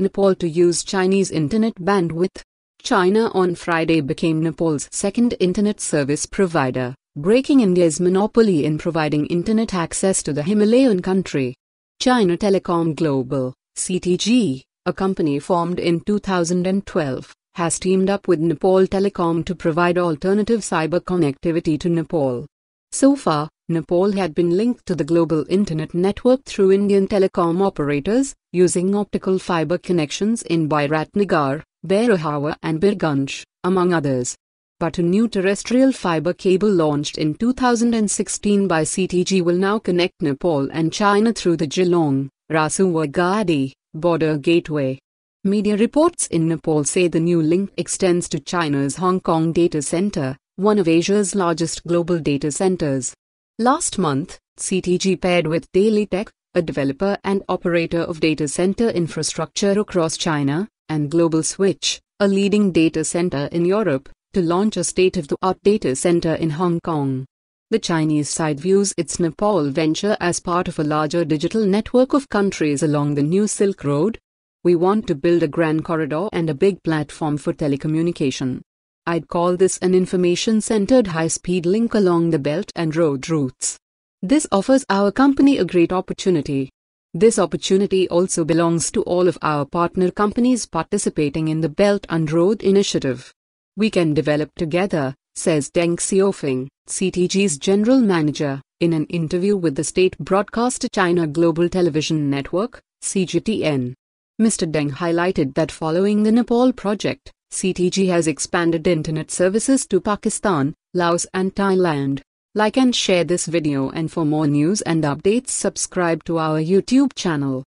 Nepal to use Chinese internet bandwidth. China on Friday became Nepal's second internet service provider, breaking India's monopoly in providing internet access to the Himalayan country. China Telecom Global, CTG, a company formed in 2012, has teamed up with Nepal Telecom to provide alternative cyber connectivity to Nepal. So far, Nepal had been linked to the global internet network through Indian telecom operators, using optical fiber connections in Bairatnagar, Bairohawa and Birgunj, among others. But a new terrestrial fiber cable launched in 2016 by CTG will now connect Nepal and China through the Geelong, Rasuwagadi, border gateway. Media reports in Nepal say the new link extends to China's Hong Kong data center, one of Asia's largest global data centers. Last month, CTG paired with Daily Tech, a developer and operator of data center infrastructure across China, and Global Switch, a leading data center in Europe, to launch a state of the art data center in Hong Kong. The Chinese side views its Nepal venture as part of a larger digital network of countries along the New Silk Road. We want to build a grand corridor and a big platform for telecommunication. I'd call this an information-centered high-speed link along the Belt and Road routes. This offers our company a great opportunity. This opportunity also belongs to all of our partner companies participating in the Belt and Road Initiative. We can develop together, says Deng Xiaofeng, CTG's general manager, in an interview with the state broadcaster China Global Television Network, CGTN. Mr. Deng highlighted that following the Nepal project, CTG has expanded internet services to Pakistan, Laos and Thailand. Like and share this video and for more news and updates subscribe to our YouTube channel.